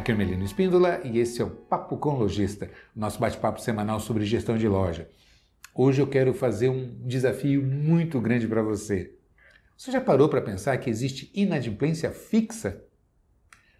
Aqui é o Melino Espíndola e esse é o Papo com Lojista, nosso bate-papo semanal sobre gestão de loja. Hoje eu quero fazer um desafio muito grande para você. Você já parou para pensar que existe inadimplência fixa?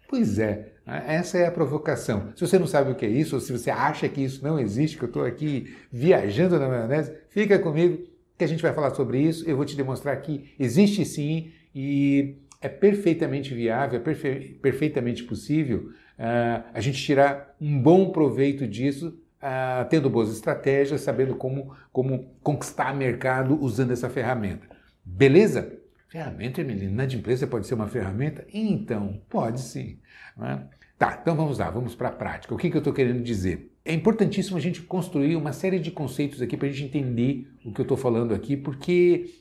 Pois é, né? essa é a provocação. Se você não sabe o que é isso, ou se você acha que isso não existe, que eu estou aqui viajando na maionese, fica comigo que a gente vai falar sobre isso. Eu vou te demonstrar que existe sim e é perfeitamente viável, é perfe perfeitamente possível uh, a gente tirar um bom proveito disso, uh, tendo boas estratégias, sabendo como, como conquistar mercado usando essa ferramenta. Beleza? Ferramenta, menina, na de empresa pode ser uma ferramenta? Então, pode sim. Né? Tá, então vamos lá, vamos para a prática. O que, que eu estou querendo dizer? É importantíssimo a gente construir uma série de conceitos aqui para a gente entender o que eu estou falando aqui, porque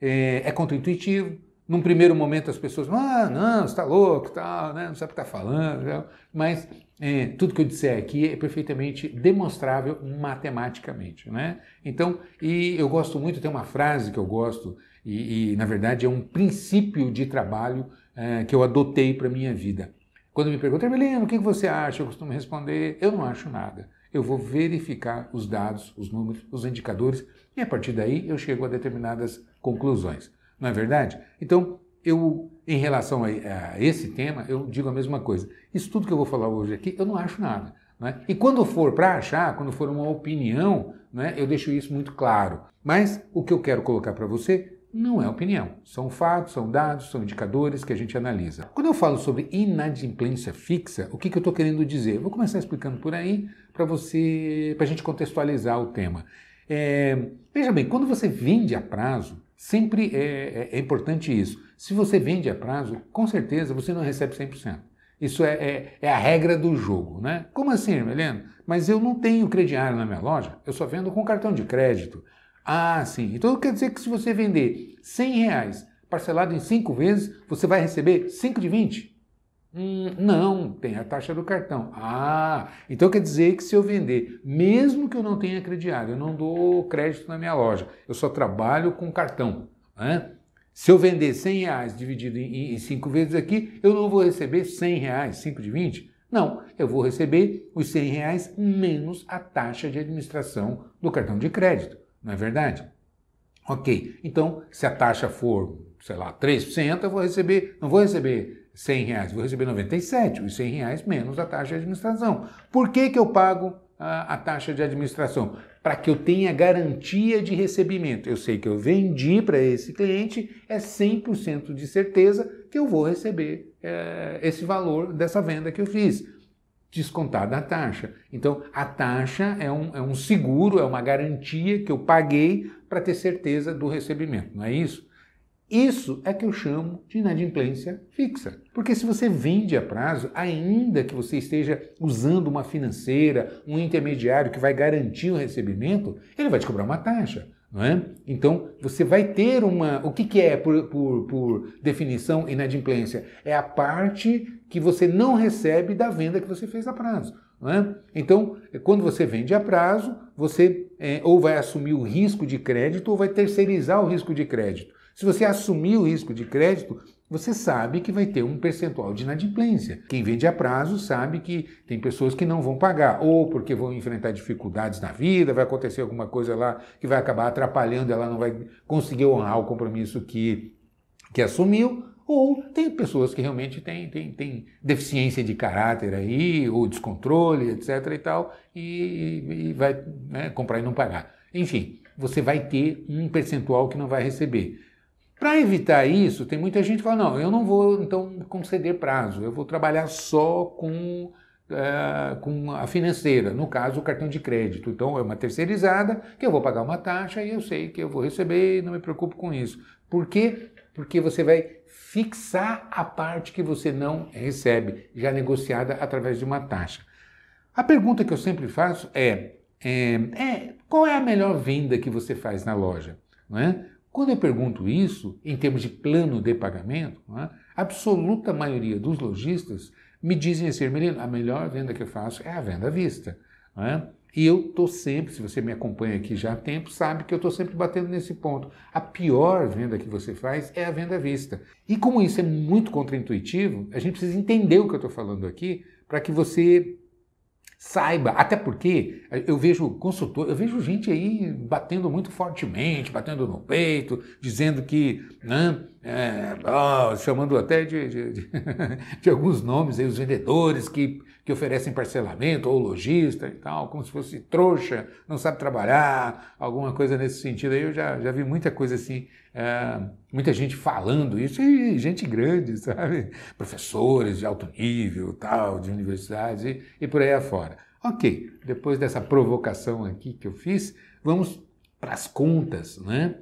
é, é contra-intuitivo, num primeiro momento as pessoas, ah, não, você está louco, tal, né? não sabe o que está falando. Tal. Mas é, tudo que eu disser aqui é perfeitamente demonstrável matematicamente. Né? Então, e eu gosto muito, tem uma frase que eu gosto, e, e na verdade é um princípio de trabalho é, que eu adotei para a minha vida. Quando me perguntam, Evelino, o que você acha? Eu costumo responder, eu não acho nada. Eu vou verificar os dados, os números, os indicadores, e a partir daí eu chego a determinadas conclusões não é verdade? Então, eu, em relação a, a, esse tema, eu digo a mesma coisa. Isso tudo que eu vou falar hoje aqui, eu não acho nada. Né? E quando for para achar, quando for uma opinião, né, eu deixo isso muito claro. Mas o que eu quero colocar para você não é opinião. São fatos, são dados, são indicadores que a gente analisa. Quando eu falo sobre inadimplência fixa, o que, que eu estou querendo dizer? vou começar explicando por aí para você, para a gente contextualizar o tema. É, veja bem, quando você vende a prazo, Sempre é, é, é, importante isso. Se você vende a prazo, com certeza você não recebe 100%. Isso é, é, é, a regra do jogo, né? Como assim, Helena? Mas eu não tenho crediário na minha loja, eu só vendo com cartão de crédito. Ah, sim. Então quer dizer que se você vender 100 reais parcelado em 5 vezes, você vai receber 5 de 20? Hum, não, tem a taxa do cartão. Ah, então quer dizer que se eu vender, mesmo que eu não tenha crediário, eu não dou crédito na minha loja, eu só trabalho com cartão. Né? Se eu vender 100 reais dividido em 5 vezes aqui, eu não vou receber 100 reais, 5 de 20? Não, eu vou receber os 100 reais menos a taxa de administração do cartão de crédito, não é verdade? Ok, então se a taxa for, sei lá, 3%, eu vou receber, não vou receber 100 reais, vou receber 97, os 100 reais menos a taxa de administração. Por que, que eu pago a, a taxa de administração? Para que eu tenha garantia de recebimento. Eu sei que eu vendi para esse cliente, é 100% de certeza que eu vou receber é, esse valor dessa venda que eu fiz descontada a taxa. Então, a taxa é um, é um seguro, é uma garantia que eu paguei para ter certeza do recebimento, não é isso? Isso é que eu chamo de inadimplência fixa. Porque se você vende a prazo, ainda que você esteja usando uma financeira, um intermediário que vai garantir o recebimento, ele vai te cobrar uma taxa. É? Então, você vai ter uma. O que, que é, por, por, por definição, inadimplência? É a parte que você não recebe da venda que você fez a prazo. É? Então, quando você vende a prazo, você é, ou vai assumir o risco de crédito ou vai terceirizar o risco de crédito. Se você assumir o risco de crédito, você sabe que vai ter um percentual de inadimplência. Quem vende a prazo sabe que tem pessoas que não vão pagar, ou porque vão enfrentar dificuldades na vida, vai acontecer alguma coisa lá que vai acabar atrapalhando, ela não vai conseguir honrar o compromisso que, que assumiu. Ou tem pessoas que realmente têm, têm, têm deficiência de caráter aí, ou descontrole, etc. e tal, e, e vai né, comprar e não pagar. Enfim, você vai ter um percentual que não vai receber. Para evitar isso, tem muita gente que fala: não, eu não vou então conceder prazo, eu vou trabalhar só com, uh, com a financeira, no caso o cartão de crédito. Então é uma terceirizada que eu vou pagar uma taxa e eu sei que eu vou receber e não me preocupo com isso. Por quê? Porque você vai fixar a parte que você não recebe, já negociada através de uma taxa. A pergunta que eu sempre faço é: é, é qual é a melhor venda que você faz na loja? Não é? Quando eu pergunto isso, em termos de plano de pagamento, é, a absoluta maioria dos lojistas me dizem assim, Melino, a melhor venda que eu faço é a venda à vista. É? E eu estou sempre, se você me acompanha aqui já há tempo, sabe que eu estou sempre batendo nesse ponto. A pior venda que você faz é a venda à vista. E como isso é muito contraintuitivo, a gente precisa entender o que eu estou falando aqui para que você Saiba, até porque eh, eu vejo consultor, eu vejo gente aí batendo muito fortemente, batendo no peito, dizendo que, né, é, oh, chamando até de, de, de, de alguns nomes aí, os vendedores que que oferecem parcelamento, ou lojista e tal, como se fosse trouxa, não sabe trabalhar, alguma coisa nesse sentido. Aí eu já, já vi muita coisa assim, é, muita gente falando isso, e gente grande, sabe? Professores de alto nível, tal, de universidades e, e por aí afora. Ok, depois dessa provocação aqui que eu fiz, vamos para as contas, né?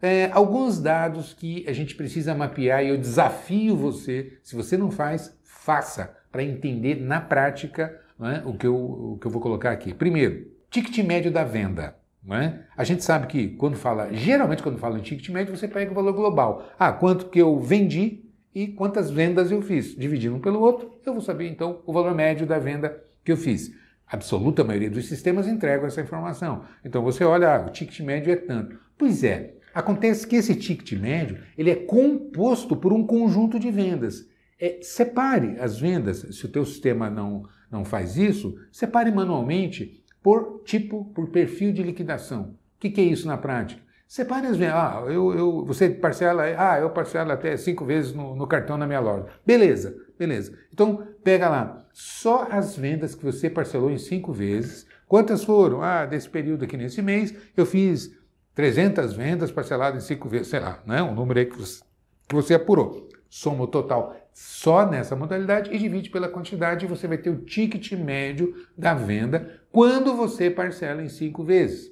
É, alguns dados que a gente precisa mapear e eu desafio você, se você não faz, faça para entender na prática né, o, que eu, o que eu vou colocar aqui. Primeiro, ticket médio da venda. Né? A gente sabe que quando fala, geralmente quando fala em ticket médio, você pega o valor global. Ah, quanto que eu vendi e quantas vendas eu fiz. Dividindo um pelo outro, eu vou saber então o valor médio da venda que eu fiz. A absoluta maioria dos sistemas entregam essa informação. Então você olha, ah, o ticket médio é tanto. Pois é, acontece que esse ticket médio ele é composto por um conjunto de vendas. É, separe as vendas, se o teu sistema não, não faz isso, separe manualmente por tipo, por perfil de liquidação. O que, que é isso na prática? Separe as vendas. Ah, eu, eu, você parcela, ah, eu parcelo até cinco vezes no, no cartão na minha loja. Beleza, beleza. Então, pega lá, só as vendas que você parcelou em cinco vezes. Quantas foram? Ah, desse período aqui nesse mês, eu fiz 300 vendas parceladas em cinco vezes, sei lá, né? um número aí que você, que você apurou. Soma o total só nessa modalidade e divide pela quantidade e você vai ter o ticket médio da venda quando você parcela em cinco vezes.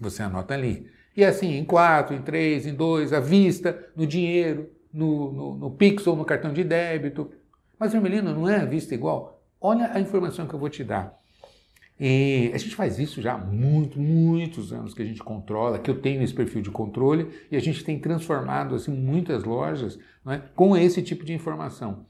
Você anota ali. E assim, em quatro, em três, em dois, à vista, no dinheiro, no, no, no Pix ou no cartão de débito. Mas, Hermelino, não é à vista igual? Olha a informação que eu vou te dar. E a gente faz isso já há muito, muitos anos que a gente controla, que eu tenho esse perfil de controle e a gente tem transformado assim muitas lojas né, com esse tipo de informação.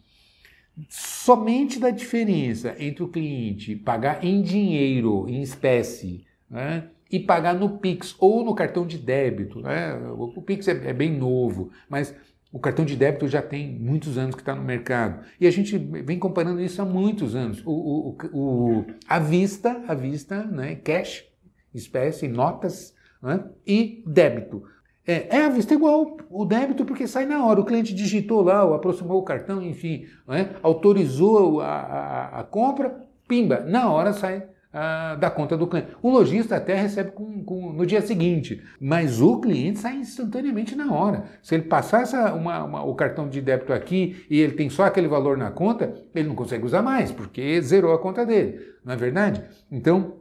Somente da diferença entre o cliente pagar em dinheiro, em espécie, né, e pagar no Pix ou no cartão de débito. Né? O Pix é, é bem novo, mas o cartão de débito já tem muitos anos que está no mercado. E a gente vem comparando isso há muitos anos. O, o, o a vista, a vista, né, cash, espécie, notas né, e débito. É, é, a vista é igual o débito, porque sai na hora. O cliente digitou lá, ou aproximou o cartão, enfim, né, autorizou a, a, a compra, pimba, na hora sai ah, da conta do cliente. O lojista até recebe com, com, no dia seguinte, mas o cliente sai instantaneamente na hora. Se ele passar essa, uma, uma, o cartão de débito aqui e ele tem só aquele valor na conta, ele não consegue usar mais, porque zerou a conta dele, não é verdade? Então,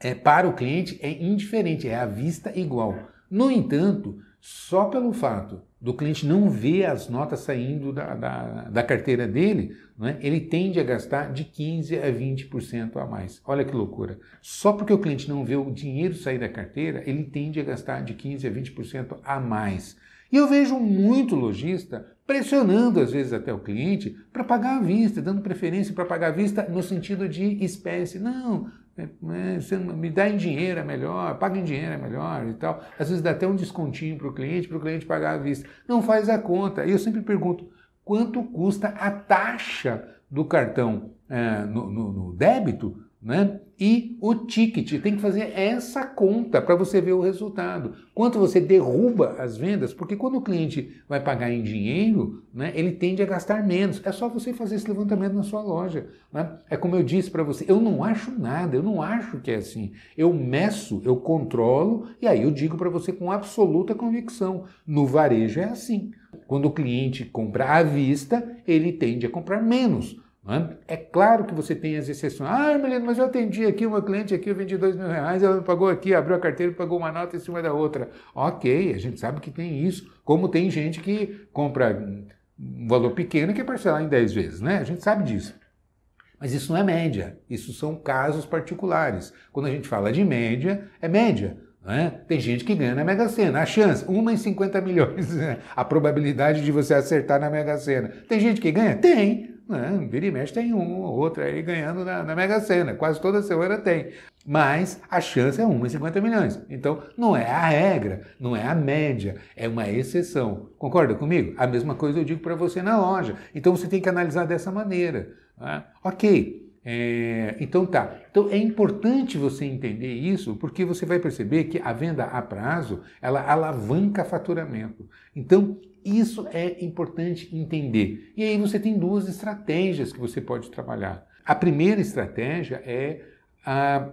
é, para o cliente é indiferente, é à vista igual. No entanto, só pelo fato do cliente não ver as notas saindo da, da, da carteira dele, né, ele tende a gastar de 15% a 20% a mais. Olha que loucura. Só porque o cliente não vê o dinheiro sair da carteira, ele tende a gastar de 15% a 20% a mais. E eu vejo muito lojista pressionando às vezes até o cliente para pagar à vista, dando preferência para pagar à vista no sentido de espécie. Não, né, me dá em dinheiro é melhor, paga em dinheiro é melhor e tal. Às vezes dá até um descontinho para o cliente, para o cliente pagar à vista. Não faz a conta. E eu sempre pergunto, quanto custa a taxa do cartão é, no, no, no débito né? E o ticket tem que fazer essa conta para você ver o resultado. Quanto você derruba as vendas? Porque quando o cliente vai pagar em dinheiro, né, ele tende a gastar menos. É só você fazer esse levantamento na sua loja. Né? É como eu disse para você, eu não acho nada, eu não acho que é assim. Eu meço, eu controlo e aí eu digo para você com absoluta convicção. No varejo é assim. Quando o cliente compra à vista, ele tende a comprar menos. É? é claro que você tem as exceções. Ah, Melino, mas eu atendi aqui uma cliente aqui, eu vendi dois mil reais, ela me pagou aqui, abriu a carteira e pagou uma nota em cima da outra. Ok, a gente sabe que tem isso. Como tem gente que compra um valor pequeno e quer parcelar em 10 vezes, né? A gente sabe disso. Mas isso não é média, isso são casos particulares. Quando a gente fala de média, é média. É? Tem gente que ganha na Mega Sena. A chance, 1 em 50 milhões, né? a probabilidade de você acertar na Mega Sena. Tem gente que ganha? Tem. Né? Vira e mexe tem um ou outro aí ganhando na, na Mega Sena, quase toda semana tem. Mas a chance é 1 em 50 milhões. Então não é a regra, não é a média, é uma exceção. Concorda comigo? A mesma coisa eu digo para você na loja. Então você tem que analisar dessa maneira. Né? Ok. É, então tá. Então é importante você entender isso, porque você vai perceber que a venda a prazo ela alavanca faturamento. Então isso é importante entender. E aí você tem duas estratégias que você pode trabalhar. A primeira estratégia é a,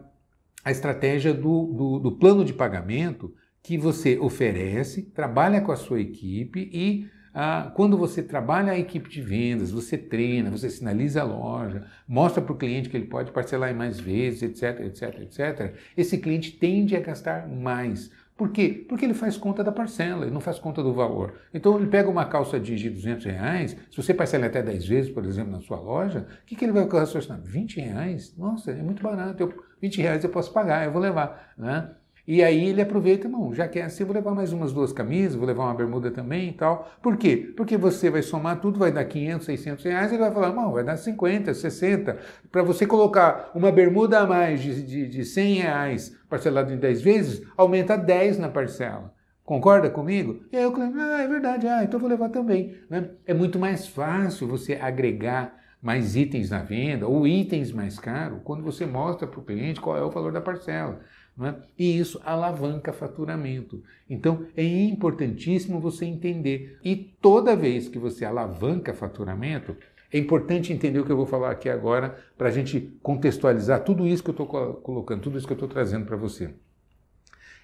a estratégia do, do, do plano de pagamento que você oferece, trabalha com a sua equipe e ah, quando você trabalha a equipe de vendas, você treina, você sinaliza a loja, mostra para o cliente que ele pode parcelar em mais vezes, etc, etc, etc, esse cliente tende a gastar mais. Por quê? Porque ele faz conta da parcela, ele não faz conta do valor. Então ele pega uma calça de 200 reais, se você parcela até 10 vezes, por exemplo, na sua loja, o que, que ele vai raciocinar? 20 reais? Nossa, é muito barato, eu, 20 reais eu posso pagar, eu vou levar. Né? E aí ele aproveita, bom, já que é assim, vou levar mais umas duas camisas, vou levar uma bermuda também e tal. Por quê? Porque você vai somar tudo, vai dar 500, 600 reais, ele vai falar, bom, vai dar 50, 60. Para você colocar uma bermuda a mais de, de, de 100 reais parcelado em 10 vezes, aumenta 10 na parcela. Concorda comigo? E aí o cliente, ah, é verdade, ah, então vou levar também. Né? É muito mais fácil você agregar mais itens na venda ou itens mais caros quando você mostra para o cliente qual é o valor da parcela. É? E isso alavanca faturamento. Então é importantíssimo você entender. E toda vez que você alavanca faturamento, é importante entender o que eu vou falar aqui agora para a gente contextualizar tudo isso que eu estou colocando, tudo isso que eu estou trazendo para você.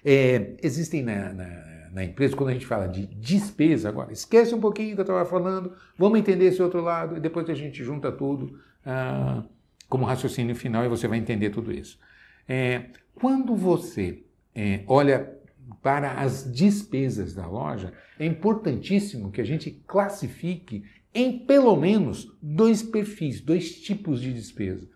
É, existem na, na, na, empresa, quando a gente fala de despesa, agora esquece um pouquinho que eu estava falando, vamos entender esse outro lado e depois a gente junta tudo ah, como raciocínio final e você vai entender tudo isso. É, quando você é, olha para as despesas da loja, é importantíssimo que a gente classifique em pelo menos dois perfis, dois tipos de despesa.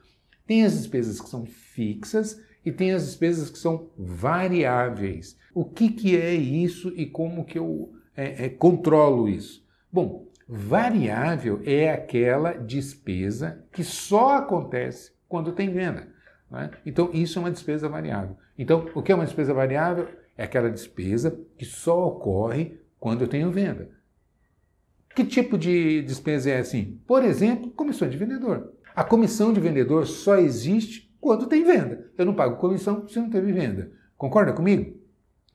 Tem as despesas que são fixas e tem as despesas que são variáveis. O que, que é isso e como que eu é, é, controlo isso? Bom, variável é aquela despesa que só acontece quando tem venda. Né? Então, isso é uma despesa variável. Então, o que é uma despesa variável? É aquela despesa que só ocorre quando eu tenho venda. Que tipo de despesa é assim? Por exemplo, comissão de vendedor. A comissão de vendedor só existe quando tem venda. Eu não pago comissão se não teve venda. Concorda comigo?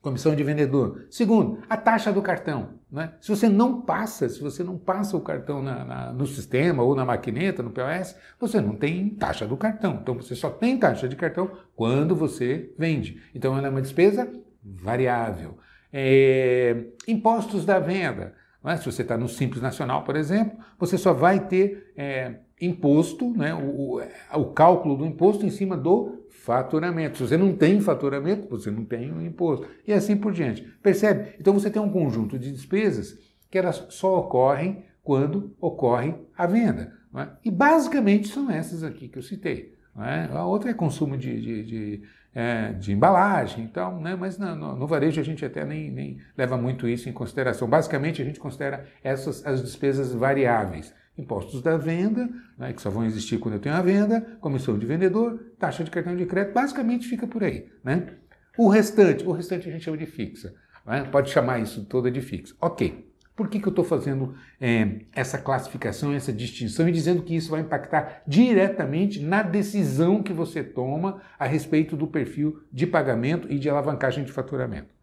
comissão de vendedor. Segundo, a taxa do cartão. Né? Se você não passa, se você não passa o cartão na, na, no sistema ou na maquineta, no POS, você não tem taxa do cartão. Então você só tem taxa de cartão quando você vende. Então ela é uma despesa variável. É, impostos da venda. Né? Se você está no Simples Nacional, por exemplo, você só vai ter. É, imposto, né, o, o, cálculo do imposto em cima do faturamento. Se você não tem faturamento, você não tem o imposto. E assim por diante. Percebe? Então você tem um conjunto de despesas que elas só ocorrem quando ocorre a venda. É? E basicamente são essas aqui que eu citei. É? A outra é consumo de, de, de, é, de embalagem e então, tal, né? mas no, no, no, varejo a gente até nem, nem leva muito isso em consideração. Basicamente a gente considera essas as despesas variáveis. Impostos da venda, né, que só vão existir quando eu tenho a venda, comissão de vendedor, taxa de cartão de crédito, basicamente fica por aí. Né? O restante, o restante a gente chama de fixa. Né? Pode chamar isso toda de fixa. Ok. Por que, que eu estou fazendo é, essa classificação, essa distinção e dizendo que isso vai impactar diretamente na decisão que você toma a respeito do perfil de pagamento e de alavancagem de faturamento?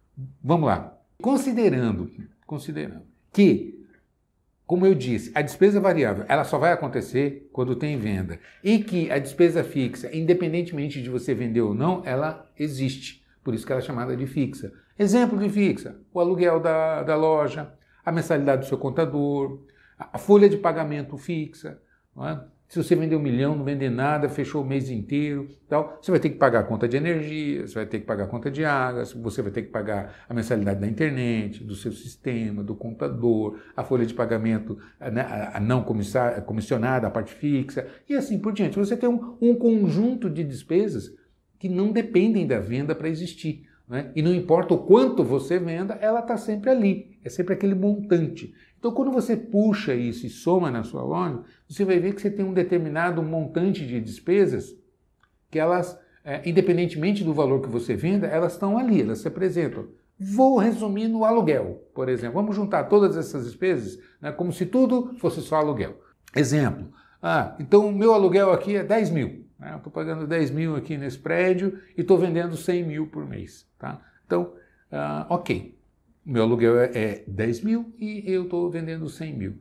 Vamos lá. Considerando, considerando que como eu disse, a despesa variável ela só vai acontecer quando tem venda. E que a despesa fixa, independentemente de você vender ou não, ela existe. Por isso que ela é chamada de fixa. Exemplo de fixa: o aluguel da, da loja, a mensalidade do seu contador, a folha de pagamento fixa. É? Se você vender um milhão, não vender nada, fechou o mês inteiro, tal, você vai ter que pagar a conta de energia, você vai ter que pagar a conta de água, você vai ter que pagar a mensalidade da internet, do seu sistema, do contador, a folha de pagamento a né, não comissionada, a parte fixa, e assim por diante. Você tem um, um conjunto de despesas que não dependem da venda para existir. Né? E não importa o quanto você venda, ela está sempre ali, é sempre aquele montante. Então, quando você puxa isso e soma na sua loja, você vai ver que você tem um determinado montante de despesas que elas, é, independentemente do valor que você venda, elas estão ali, elas se apresentam. Vou resumir no aluguel, por exemplo. Vamos juntar todas essas despesas né, como se tudo fosse só aluguel. Exemplo. Ah, então o meu aluguel aqui é 10 mil. Né? Estou pagando 10 mil aqui nesse prédio e estou vendendo 100 mil por mês. Tá? Então, uh, ok, meu aluguel é, é 10 mil e eu estou vendendo 100 mil.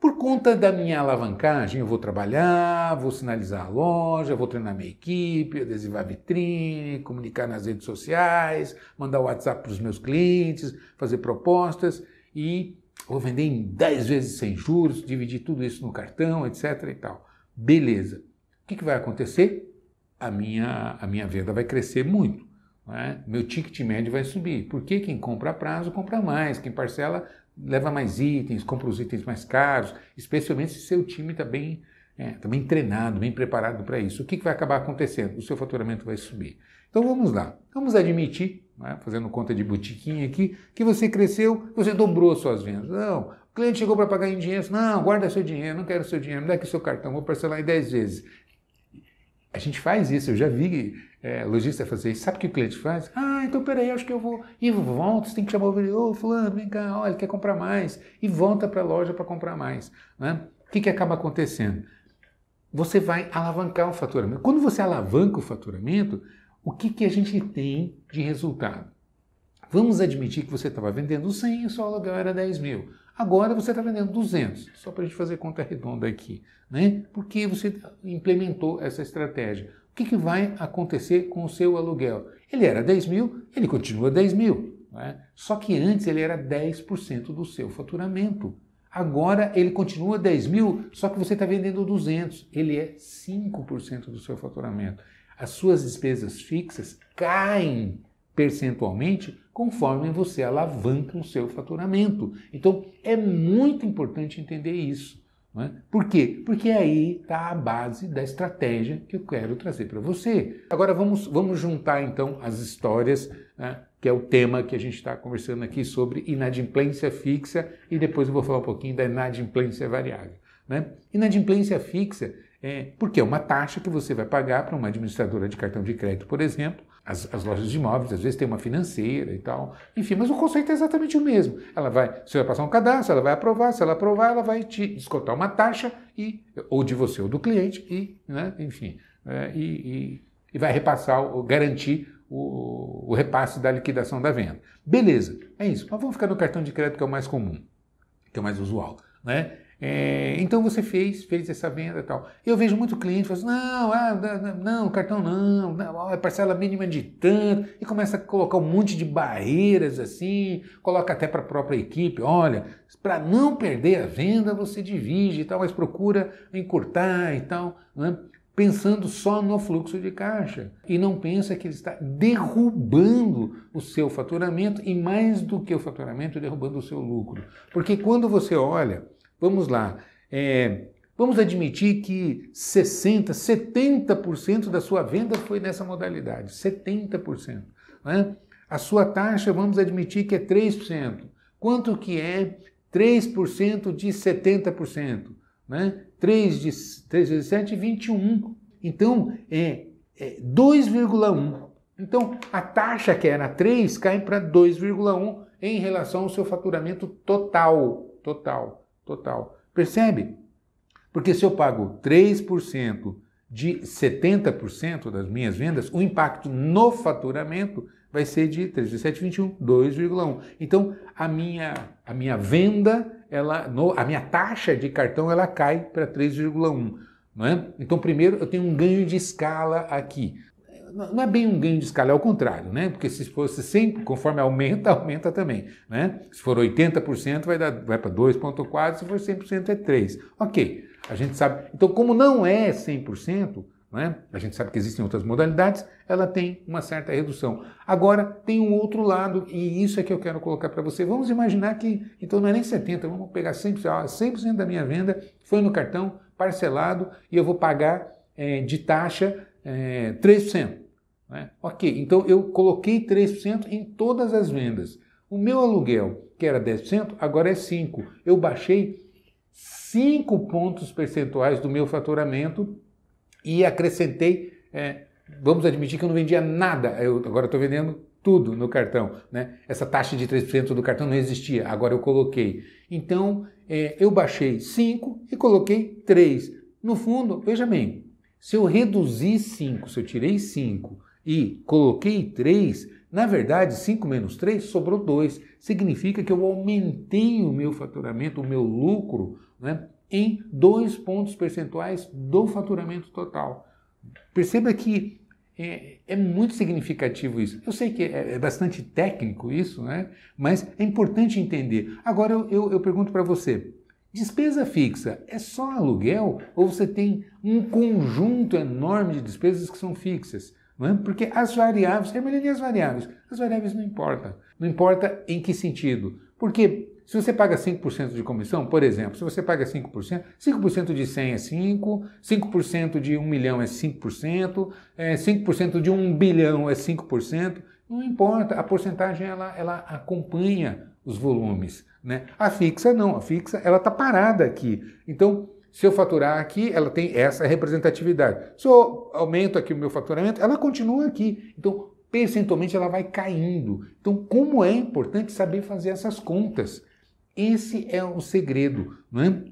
Por conta da minha alavancagem, eu vou trabalhar, vou sinalizar a loja, vou treinar minha equipe, adesivar a vitrine, comunicar nas redes sociais, mandar WhatsApp para os meus clientes, fazer propostas e vou vender em 10 vezes sem juros, dividir tudo isso no cartão, etc e tal. Beleza. O que, que, vai acontecer? A minha, a minha venda vai crescer muito. Né? Meu ticket médio vai subir. Porque quem compra a prazo compra mais, quem parcela leva mais itens, compra os itens mais caros, especialmente se seu time está bem, é, tá bem treinado, bem preparado para isso. O que, que vai acabar acontecendo? O seu faturamento vai subir. Então vamos lá. Vamos admitir, né, fazendo conta de botiquinha aqui, que você cresceu, você dobrou suas vendas. Não, o cliente chegou para pagar em dinheiro, não, guarda seu dinheiro, não quero seu dinheiro, me dá aqui seu cartão, vou parcelar em 10 vezes. A gente faz isso, eu já vi é, lojista fazer isso. Sabe o que o cliente faz? Ah, então peraí, acho que eu vou. E volta, você tem que chamar o vendedor, oh, fulano, vem cá, olha, ele quer comprar mais. E volta para a loja para comprar mais. Né? O que, que acaba acontecendo? Você vai alavancar o faturamento. Quando você alavanca o faturamento, o que, que a gente tem de resultado? Vamos admitir que você estava vendendo 100 e o seu aluguel era 10 mil. Agora você está vendendo 200, só para a gente fazer conta redonda aqui, né? Porque você implementou essa estratégia. O que, que vai acontecer com o seu aluguel? Ele era 10 mil, ele continua 10 mil, né? só que antes ele era 10% do seu faturamento. Agora ele continua 10 mil, só que você está vendendo 200, ele é 5% do seu faturamento. As suas despesas fixas caem percentualmente conforme você alavanca o seu faturamento. Então é muito importante entender isso. É? Por quê? Porque aí está a base da estratégia que eu quero trazer para você. Agora vamos, vamos juntar então as histórias, né, que é o tema que a gente está conversando aqui sobre inadimplência fixa e depois eu vou falar um pouquinho da inadimplência variável. Né? Inadimplência fixa é porque é uma taxa que você vai pagar para uma administradora de cartão de crédito, por exemplo, as, as, lojas de imóveis, às vezes tem uma financeira e tal. Enfim, mas o conceito é exatamente o mesmo. Ela vai, você vai passar um cadastro, ela vai aprovar, se ela aprovar, ela vai te descontar uma taxa, e, ou de você ou do cliente, e, né, enfim, é, e, e, e, vai repassar, garantir o, o repasse da liquidação da venda. Beleza, é isso. Mas vamos ficar no cartão de crédito que é o mais comum, que é o mais usual. Né? É, então você fez, fez essa venda e tal. Eu vejo muito cliente falando, assim, não, ah, não, cartão não, não, é parcela mínima de tanto, e começa a colocar um monte de barreiras assim, coloca até para a própria equipe, olha, para não perder a venda você divide e tal, mas procura encurtar e tal, né? pensando só no fluxo de caixa e não pensa que ele está derrubando o seu faturamento e mais do que o faturamento, derrubando o seu lucro. Porque quando você olha Vamos lá. É, vamos admitir que 60%, 70% da sua venda foi nessa modalidade. 70%. Né? A sua taxa, vamos admitir que é 3%. Quanto que é 3% de 70%? Né? 3 de 3 vezes 7, 21. Então, é, é 2,1. Então, a taxa que era é 3 cai para 2,1 em relação ao seu faturamento total. Total total. Percebe? Porque se eu pago 3% de 70% das minhas vendas, o impacto no faturamento vai ser de 3721, 21, 2,1. Então, a minha, a minha venda, ela, no, a minha taxa de cartão, ela cai para 3,1. É? Então, primeiro, eu tenho um ganho de escala aqui não é bem um ganho de escala, é o contrário, né? Porque se fosse 100, conforme aumenta, aumenta também, né? Se for 80%, vai, dar, vai para 2,4%, se for 100%, é 3%. Ok, a gente sabe. Então, como não é 100%, né? A gente sabe que existem outras modalidades, ela tem uma certa redução. Agora, tem um outro lado, e isso é que eu quero colocar para você. Vamos imaginar que, então não é nem 70%, vamos pegar 100%, 100 da minha venda foi no cartão parcelado e eu vou pagar é, de taxa é, eh, 3%. Né? Ok, então eu coloquei 3% em todas as vendas. O meu aluguel, que era 10%, agora é 5%. Eu baixei 5 pontos percentuais do meu faturamento e acrescentei, é, vamos admitir que eu não vendia nada, eu agora estou vendendo tudo no cartão. Né? Essa taxa de 3% do cartão não existia, agora eu coloquei. Então, é, eu baixei 5 e coloquei 3. No fundo, veja bem, se eu reduzi 5, se eu tirei 5 e coloquei 3, na verdade, 5 menos 3 sobrou 2. Significa que eu aumentei o meu faturamento, o meu lucro, né, em 2 pontos percentuais do faturamento total. Perceba que é, é, muito significativo isso. Eu sei que é, é, bastante técnico isso, né? mas é importante entender. Agora eu, eu, eu pergunto para você: despesa fixa é só aluguel ou você tem um conjunto enorme de despesas que são fixas? É? Porque as variáveis, é melhor as variáveis. As variáveis não importam. Não importa em que sentido. Porque se você paga 5% de comissão, por exemplo, se você paga 5%, 5% de 100 é 5, 5% de 1 milhão é 5%, é, 5% de 1 bilhão é 5%, não importa, a porcentagem ela, ela acompanha os volumes. Né? A fixa não, a fixa ela está parada aqui. Então, se eu faturar aqui, ela tem essa representatividade. Se eu aumento aqui o meu faturamento, ela continua aqui. Então, percentualmente ela vai caindo. Então, como é importante saber fazer essas contas? Esse é o segredo, né?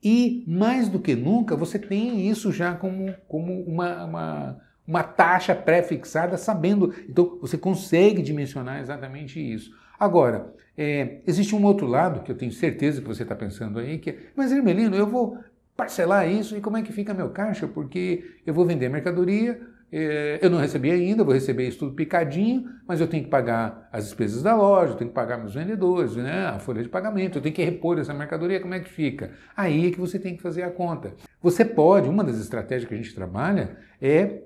E mais do que nunca, você tem isso já como, como uma, uma, uma taxa pré-fixada, sabendo. Então, você consegue dimensionar exatamente isso. Agora, é, existe um outro lado que eu tenho certeza que você está pensando aí, que é, mas Hermelino, eu vou parcelar isso e como é que fica meu caixa? Porque eu vou vender mercadoria, é, eu não recebi ainda, vou receber isso tudo picadinho, mas eu tenho que pagar as despesas da loja, eu tenho que pagar meus vendedores, né, a folha de pagamento, eu tenho que repor essa mercadoria, como é que fica? Aí é que você tem que fazer a conta. Você pode, uma das estratégias que a gente trabalha é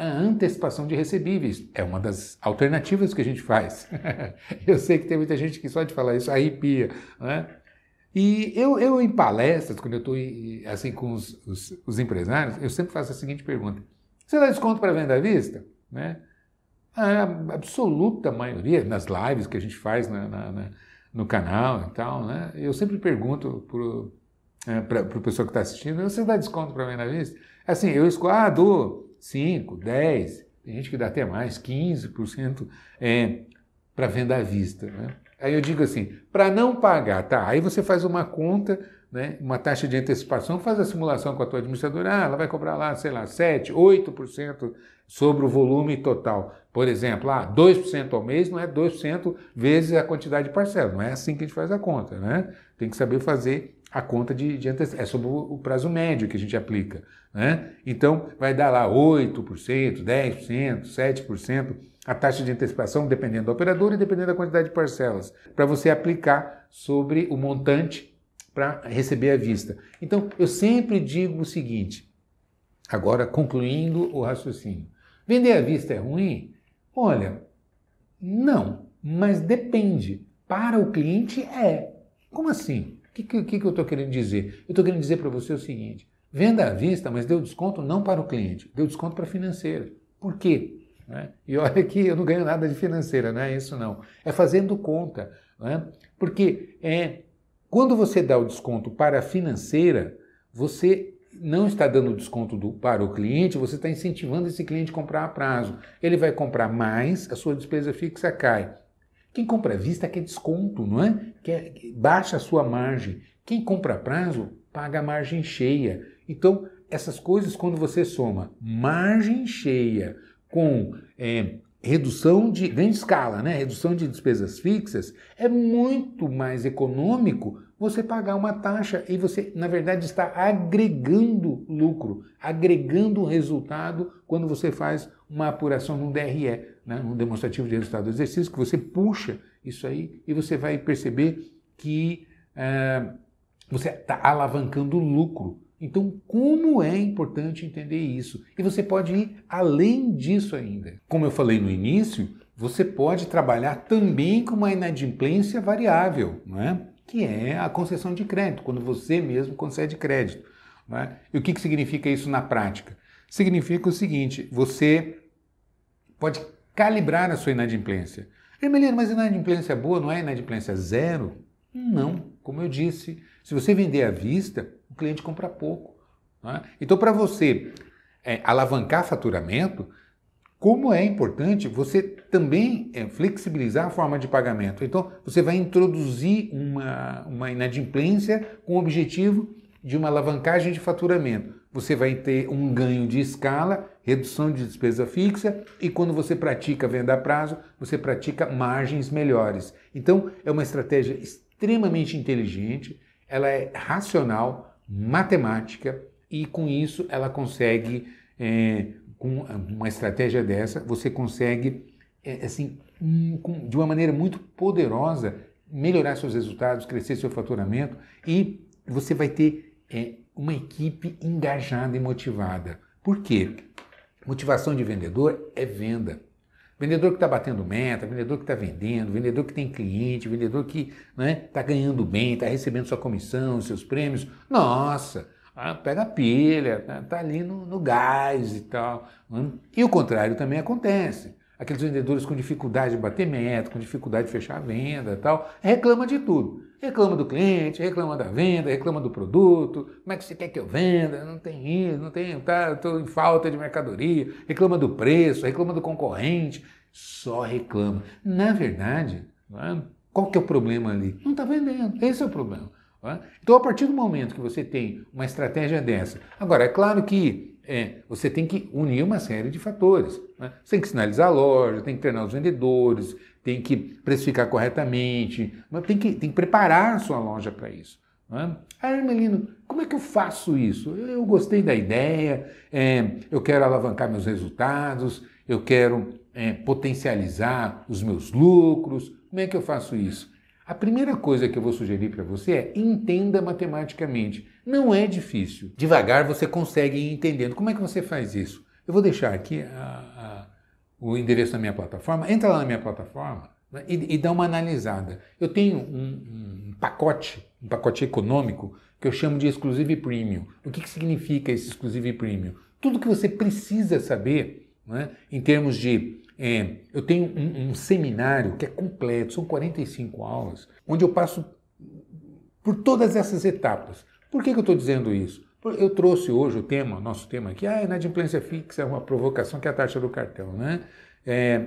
a antecipação de recebíveis. É uma das alternativas que a gente faz. eu sei que tem muita gente que só de falar isso arrepia, né? E eu, eu em palestras, quando eu estou assim com os, os, os, empresários, eu sempre faço a seguinte pergunta. Você dá desconto para venda à vista? Né? A absoluta maioria, nas lives que a gente faz na, na, na, no canal e tal, né? eu sempre pergunto para é, o pessoal que está assistindo, você dá desconto para venda à vista? Assim, eu escolho, ah, dou 5, 10, tem gente que dá até mais, 15% é, para venda à vista. Né? Aí eu digo assim, para não pagar, tá? Aí você faz uma conta, né, uma taxa de antecipação, faz a simulação com a tua administradora, ah, ela vai cobrar lá, sei lá, 7, 8% sobre o volume total. Por exemplo, ah, 2% ao mês não é 2% vezes a quantidade de parcela, não é assim que a gente faz a conta, né? Tem que saber fazer a conta de, de antecipação. É sobre o prazo médio que a gente aplica. Né? Então, vai dar lá 8%, 10%, 7% a taxa de antecipação, dependendo do operador e dependendo da quantidade de parcelas, para você aplicar sobre o montante para receber à vista. Então, eu sempre digo o seguinte, agora concluindo o raciocínio: vender à vista é ruim? Olha, não, mas depende. Para o cliente é. Como assim? O que, que, que eu estou querendo dizer? Eu estou querendo dizer para você o seguinte: venda à vista, mas deu desconto não para o cliente, deu desconto para a financeira. Por quê? Né? E olha que eu não ganho nada de financeira, não é isso não. É fazendo conta. Né? Porque é, quando você dá o desconto para a financeira, você não está dando desconto do, para o cliente, você está incentivando esse cliente a comprar a prazo. Ele vai comprar mais, a sua despesa fixa cai. Quem compra à vista quer desconto, não é? Quer, baixa a sua margem. Quem compra a prazo paga a margem cheia. Então, essas coisas, quando você soma margem cheia com é, redução de grande escala, né? redução de despesas fixas, é muito mais econômico você pagar uma taxa e você, na verdade, está agregando lucro, agregando resultado quando você faz uma apuração no DRE né, um demonstrativo de resultado do exercício, que você puxa isso aí e você vai perceber que é, você está alavancando o lucro. Então, como é importante entender isso? E você pode ir além disso ainda. Como eu falei no início, você pode trabalhar também com uma inadimplência variável, não é? que é a concessão de crédito, quando você mesmo concede crédito. É? E o que, que significa isso na prática? Significa o seguinte: você pode calibrar a sua inadimplência. Emiliano, mas inadimplência boa não é inadimplência zero? Não. Como eu disse, se você vender à vista, o cliente compra pouco. é? Então, para você é, alavancar faturamento, como é importante você também é, flexibilizar a forma de pagamento. Então, você vai introduzir uma, uma inadimplência com o objetivo de uma alavancagem de faturamento você vai ter um ganho de escala, redução de despesa fixa e quando você pratica venda a prazo, você pratica margens melhores. Então, é uma estratégia extremamente inteligente, ela é racional, matemática e com isso ela consegue, é, com uma estratégia dessa, você consegue, é, assim, hum, de uma maneira muito poderosa, melhorar seus resultados, crescer seu faturamento e você vai ter é, uma equipe engajada e motivada. Por quê? Motivação de vendedor é venda. Vendedor que está batendo meta, vendedor que está vendendo, vendedor que tem cliente, vendedor que está né, tá ganhando bem, está recebendo sua comissão, seus prêmios. Nossa, ah, pega a pilha, está tá ali no, no, gás e tal. Né? E o contrário também acontece. Aqueles vendedores com dificuldade de bater meta, com dificuldade de fechar a venda e tal, reclama de tudo. Reclama do cliente, reclama da venda, reclama do produto, como é que você quer que eu venda? Não tem isso, não tem, tá, estou em falta de mercadoria, reclama do preço, reclama do concorrente, só reclama. Na verdade, né, qual que é o problema ali? Não está vendendo, esse é o problema. Né? Então, a partir do momento que você tem uma estratégia dessa, agora, é claro que é, você tem que unir uma série de fatores. Né? Você tem que sinalizar a loja, tem que treinar os vendedores, tem que precificar corretamente, mas tem que, tem que preparar a sua loja para isso. É? Ah, Melino, como é que eu faço isso? Eu, gostei da ideia, é, eu quero alavancar meus resultados, eu quero é, potencializar os meus lucros, como é que eu faço isso? A primeira coisa que eu vou sugerir para você é entenda matematicamente. Não é difícil. Devagar você consegue ir entendendo. Como é que você faz isso? Eu vou deixar aqui a, o endereço da minha plataforma, entra lá na minha plataforma né, e, e, dá uma analisada. Eu tenho um, um, pacote, um pacote econômico, que eu chamo de Exclusive Premium. O que, que significa esse Exclusive Premium? Tudo que você precisa saber né, em termos de. É, eu tenho um, um seminário que é completo, são 45 aulas, onde eu passo por todas essas etapas. Por que, que eu estou dizendo isso? Eu trouxe hoje o tema, o nosso tema aqui, ah, a inadimplência fixa é uma provocação que é a taxa do cartão, né? É,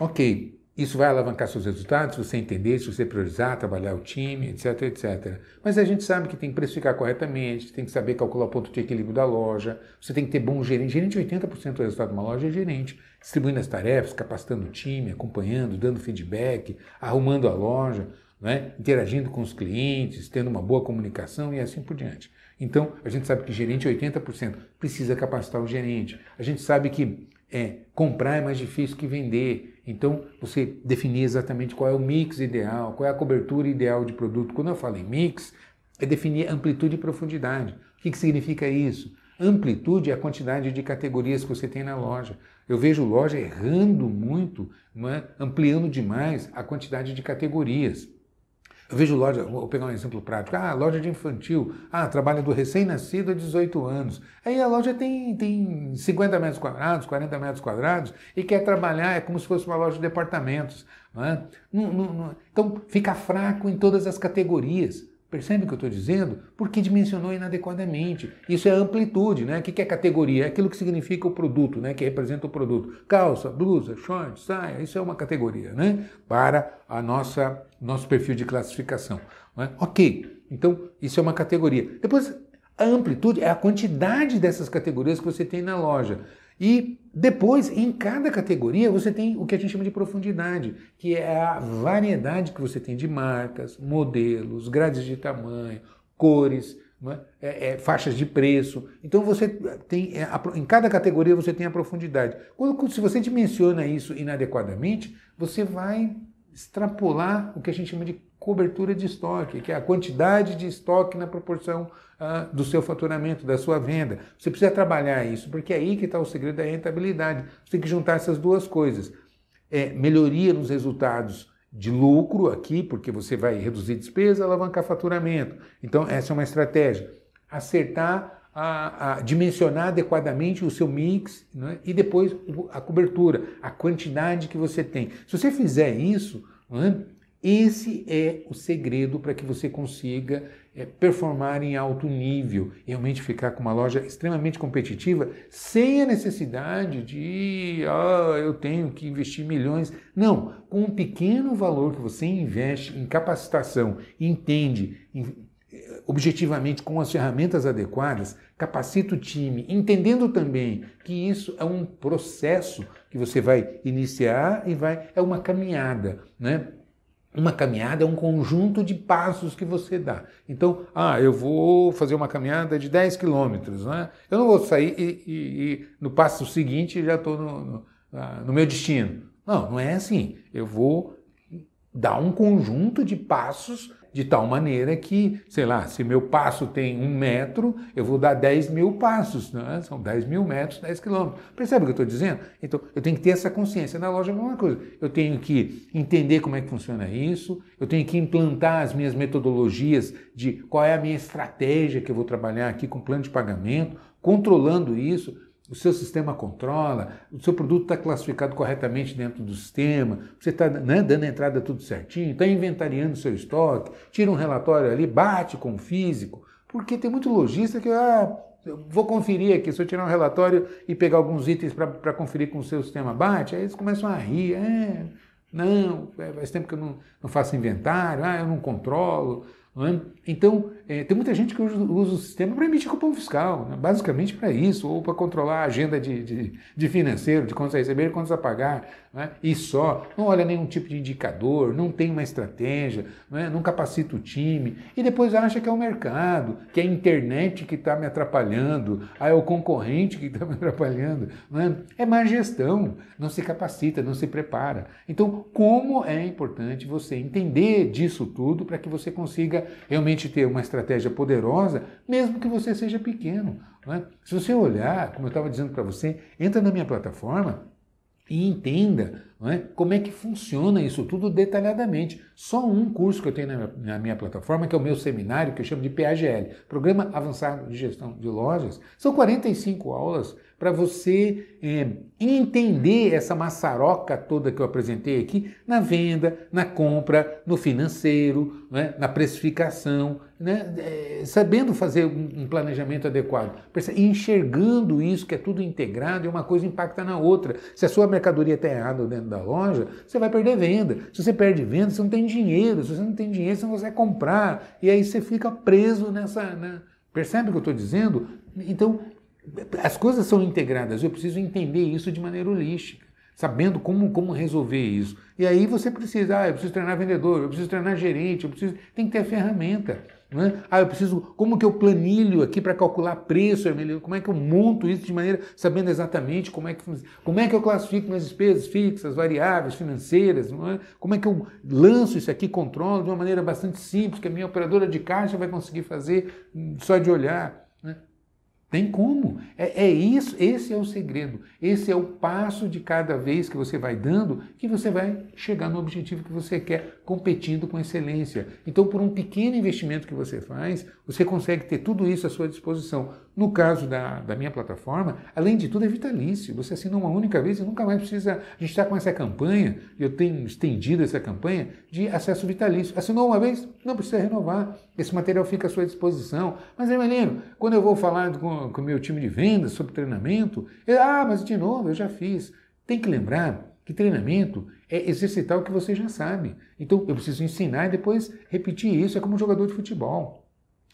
ok, isso vai alavancar seus resultados, se você entender, se você priorizar, trabalhar o time, etc, etc. Mas a gente sabe que tem que precificar corretamente, tem que saber calcular o ponto de equilíbrio da loja, você tem que ter bom gerente. Gerente, 80% do resultado de uma loja é gerente, distribuindo as tarefas, capacitando o time, acompanhando, dando feedback, arrumando a loja, né? interagindo com os clientes, tendo uma boa comunicação e assim por diante. Então, a gente sabe que gerente 80%, precisa capacitar o gerente. A gente sabe que é, comprar é mais difícil que vender. Então, você definir exatamente qual é o mix ideal, qual é a cobertura ideal de produto. Quando eu falo em mix, é definir amplitude e profundidade. O que, que significa isso? Amplitude é a quantidade de categorias que você tem na loja. Eu vejo loja errando muito, é? ampliando demais a quantidade de categorias. Eu vejo loja, vou pegar um exemplo prático, ah, loja de infantil, ah, trabalha do recém-nascido a 18 anos. Aí a loja tem, tem 50 metros quadrados, 40 metros quadrados e quer trabalhar, é como se fosse uma loja de departamentos. Não é? não, não, então fica fraco em todas as categorias. Percebe o que eu estou dizendo? Porque dimensionou inadequadamente. Isso é amplitude, né? O que é categoria? É aquilo que significa o produto, né? Que representa o produto. Calça, blusa, short, saia, isso é uma categoria, né? Para a nossa nosso perfil de classificação. Né? Ok, então isso é uma categoria. Depois, a amplitude é a quantidade dessas categorias que você tem na loja. E depois, em cada categoria, você tem o que a gente chama de profundidade, que é a variedade que você tem de marcas, modelos, grades de tamanho, cores, é? É, é, faixas de preço. Então você tem é, a, em cada categoria você tem a profundidade. Quando, se você dimensiona isso inadequadamente, você vai extrapolar o que a gente chama de cobertura de estoque, que é a quantidade de estoque na proporção ah, do seu faturamento, da sua venda. Você precisa trabalhar isso, porque é aí que está o segredo da rentabilidade. Você tem que juntar essas duas coisas. É, melhoria nos resultados de lucro aqui, porque você vai reduzir despesa, alavancar faturamento. Então, essa é uma estratégia. Acertar a, a, dimensionar adequadamente o seu mix né? e depois a cobertura, a quantidade que você tem. Se você fizer isso, né? Esse é o segredo para que você consiga é, performar em alto nível realmente ficar com uma loja extremamente competitiva sem a necessidade de, oh, eu tenho que investir milhões. Não, com um pequeno valor que você investe em capacitação, entende, em, eh, objetivamente com as ferramentas adequadas, capacita o time, entendendo também que isso é um processo que você vai iniciar e vai é uma caminhada, né? Uma caminhada é um conjunto de passos que você dá. Então, ah, eu vou fazer uma caminhada de 10 quilômetros, né? Eu não vou sair e, e, e no passo seguinte já estou no, no, no meu destino. Não, não é assim. Eu vou dar um conjunto de passos de tal maneira que, sei lá, se meu passo tem um metro, eu vou dar 10 mil passos, né? são 10 mil metros, 10 quilômetros. Percebe o que eu estou dizendo? Então, eu tenho que ter essa consciência. Na loja é a mesma coisa. Eu tenho que entender como é que funciona isso, eu tenho que implantar as minhas metodologias de qual é a minha estratégia que eu vou trabalhar aqui com plano de pagamento, controlando isso, o seu sistema controla, o seu produto está classificado corretamente dentro do sistema, você está né, dando a entrada tudo certinho, está inventariando o seu estoque, tira um relatório ali, bate com o físico, porque tem muito lojista que, ah, vou conferir aqui, se eu tirar um relatório e pegar alguns itens para conferir com o seu sistema bate, aí eles começam a rir, é, não, é, faz tempo que eu não, não faço inventário, ah, eu não controlo. Não é? Então, é, tem muita gente que usa, usa o sistema para emitir cupom fiscal, né? basicamente para isso, ou para controlar a agenda de, de, de financeiro, de contas a receber, contas a pagar, né? e só. Não olha nenhum tipo de indicador, não tem uma estratégia, né? não capacita o time, e depois acha que é o mercado, que é a internet que está me atrapalhando, aí é o concorrente que está me atrapalhando. Né? É má gestão, não se capacita, não se prepara. Então, como é importante você entender disso tudo para que você consiga realmente ter uma estratégia estratégia poderosa, mesmo que você seja pequeno. É? Se você olhar, como eu estava dizendo para você, entra na minha plataforma e entenda é, como é que funciona isso tudo detalhadamente. Só um curso que eu tenho na minha, na minha, plataforma, que é o meu seminário, que eu chamo de PAGL Programa Avançado de Gestão de Lojas são 45 aulas para você é, entender essa maçaroca toda que eu apresentei aqui na venda, na compra, no financeiro, né, na precificação, né, é, sabendo fazer um, um planejamento adequado, enxergando isso que é tudo integrado e uma coisa impacta na outra. Se a sua mercadoria está errada dentro da loja, você vai perder venda. Se você perde venda, você não tem dinheiro. Se você não tem dinheiro, você não consegue comprar. E aí você fica preso nessa. Né, Percebe o que eu estou dizendo? Então, as coisas são integradas, eu preciso entender isso de maneira holística, sabendo como, como resolver isso. E aí você precisa, ah, eu preciso treinar vendedor, eu preciso treinar gerente, eu preciso. Tem que ter a ferramenta. é? Ah, eu preciso. Como que eu planilho aqui para calcular preço? Como é que eu monto isso de maneira sabendo exatamente como é que como é que eu classifico minhas despesas fixas, variáveis, financeiras? não É? Como é que eu lanço isso aqui, controlo de uma maneira bastante simples que a minha operadora de caixa vai conseguir fazer hum, só de olhar? Tem como. É, é, isso, esse é o segredo. Esse é o passo de cada vez que você vai dando que você vai chegar no objetivo que você quer, competindo com excelência. Então, por um pequeno investimento que você faz, você consegue ter tudo isso à sua disposição. No caso da, da minha plataforma, além de tudo, é vitalício. Você assina uma única vez e nunca mais precisa. A gente está com essa campanha, e eu tenho estendido essa campanha, de acesso vitalício. Assinou uma vez? Não precisa renovar. Esse material fica à sua disposição. Mas, Emelino, quando eu vou falar com o meu time de vendas sobre treinamento, eu, ah, mas de novo, eu já fiz. Tem que lembrar que treinamento é exercitar o que você já sabe. Então, eu preciso ensinar e depois repetir isso. É como um jogador de futebol.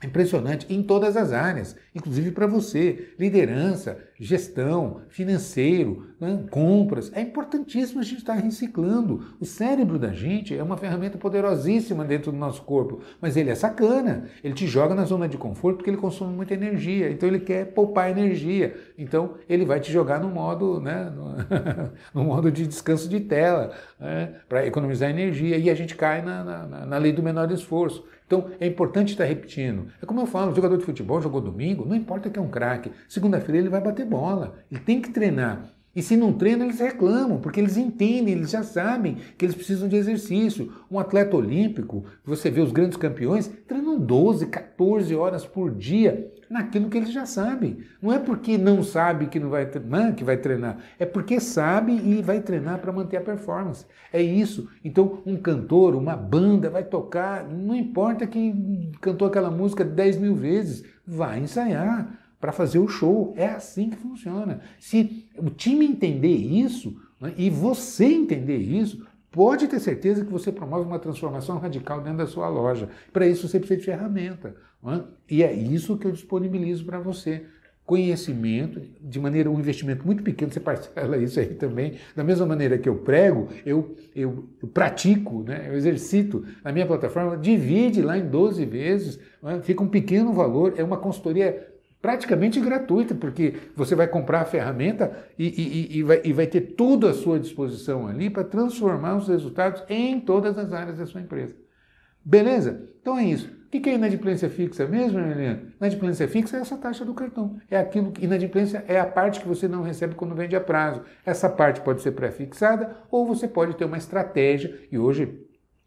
Impressionante em todas as áreas, inclusive para você. Liderança, gestão, financeiro, né? compras. É importantíssimo a gente estar reciclando. O cérebro da gente é uma ferramenta poderosíssima dentro do nosso corpo, mas ele é sacana. Ele te joga na zona de conforto porque ele consome muita energia. Então ele quer poupar energia. Então ele vai te jogar no modo, né? no modo de descanso de tela, né? para economizar energia. E a gente cai na, na, na lei do menor esforço. Então é importante estar tá repetindo. É como eu falo, jogador de futebol jogou domingo, não importa que é um craque. Segunda-feira ele vai bater bola, ele tem que treinar. E se não treina, eles reclamam, porque eles entendem, eles já sabem que eles precisam de exercício. Um atleta olímpico, você vê os grandes campeões, treinam 12, 14 horas por dia naquilo que eles já sabem. Não é porque não sabe que não vai treinar, né, que vai treinar, é porque sabe e vai treinar para manter a performance. É isso. Então, um cantor, uma banda vai tocar, não importa quem cantou aquela música 10 mil vezes, vai ensaiar para fazer o show. É assim que funciona. Se o time entender isso né, e você entender isso, Pode ter certeza que você promove uma transformação radical dentro da sua loja. Para isso você precisa de ferramenta. É? E é isso que eu disponibilizo para você. Conhecimento, de maneira um investimento muito pequeno, você parcela isso aí também. Da mesma maneira que eu prego, eu, eu, pratico, né? eu exercito na minha plataforma, divide lá em 12 vezes, fica um pequeno valor, é uma consultoria praticamente gratuita, porque você vai comprar a ferramenta e, e, e, vai, e vai, ter tudo à sua disposição ali para transformar os resultados em todas as áreas da sua empresa. Beleza? Então é isso. O que é inadimplência fixa mesmo, Helena? Inadimplência fixa é essa taxa do cartão. É aquilo que inadimplência é a parte que você não recebe quando vende a prazo. Essa parte pode ser pré-fixada ou você pode ter uma estratégia, e hoje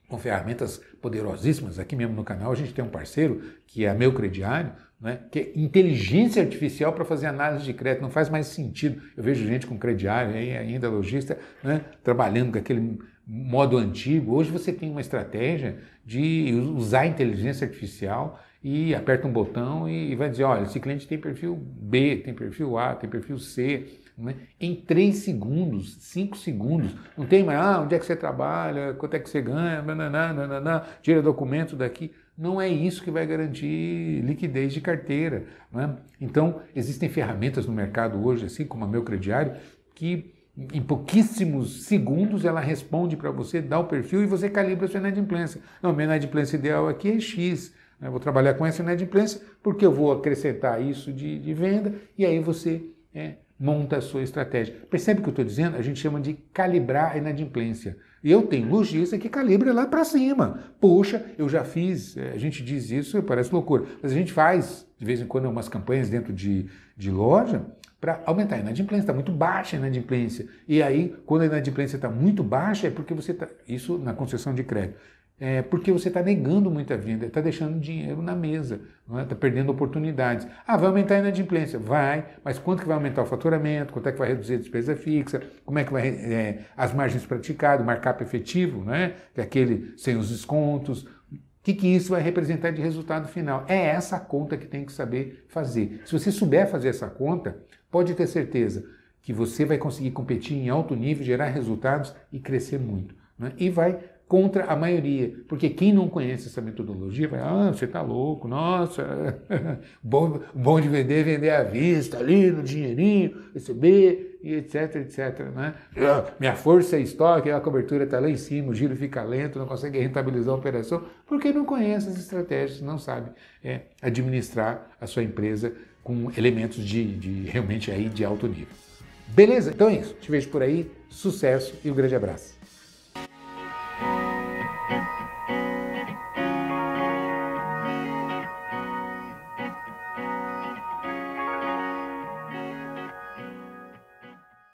com ferramentas poderosíssimas. Aqui mesmo no canal a gente tem um parceiro, que é meu crediário, né, que é inteligência artificial para fazer análise de crédito. Não faz mais sentido. Eu vejo gente com crediário e ainda lojista né, trabalhando com aquele modo antigo. Hoje você tem uma estratégia de usar a inteligência artificial e aperta um botão e vai dizer, olha, esse cliente tem perfil B, tem perfil A, tem perfil C, né? em 3 segundos, 5 segundos. Não tem mais, ah, onde é que você trabalha, quanto é que você ganha, nananá, nananá, tira documento daqui. Não é isso que vai garantir liquidez de carteira. Né? Então, existem ferramentas no mercado hoje, assim como a meu crediário, que em pouquíssimos segundos ela responde para você, dá o perfil e você calibra a sua inadimplência. Não, minha inadimplência ideal aqui é X. Né? Vou trabalhar com essa inadimplência porque eu vou acrescentar isso de, de venda e aí você é, monta a sua estratégia. Percebe o que eu estou dizendo? A gente chama de calibrar a inadimplência. Eu tenho lojista que calibra lá para cima. Poxa, eu já fiz, eh, a gente diz isso, parece loucura, mas a gente faz, de vez em quando, umas campanhas dentro de, de loja para aumentar a inadimplência. Está muito baixa a inadimplência. E aí, quando a inadimplência está muito baixa, é porque você está. Isso na concessão de crédito. É porque você está negando muita venda, está deixando dinheiro na mesa, está é? Tá perdendo oportunidades. Ah, vai aumentar a inadimplência? Vai, mas quanto que vai aumentar o faturamento? Quanto é que vai reduzir a despesa fixa? Como é que vai é, as margens praticadas, o markup efetivo, né? que é aquele sem os descontos. O que, que isso vai representar de resultado final? É essa conta que tem que saber fazer. Se você souber fazer essa conta, pode ter certeza que você vai conseguir competir em alto nível, gerar resultados e crescer muito. Né? E vai contra a maioria, porque quem não conhece essa metodologia vai, ah, você está louco, nossa, bom, bom de vender, vender à vista, ali no dinheirinho, receber, e etc, etc. Né? Ah, minha força é estoque, a cobertura está lá em cima, o giro fica lento, não consegue rentabilizar a operação, porque não conhece as estratégias, não sabe é, administrar a sua empresa com elementos de, de realmente aí de alto nível. Beleza? Então é isso. Te vejo por aí. Sucesso e um grande abraço.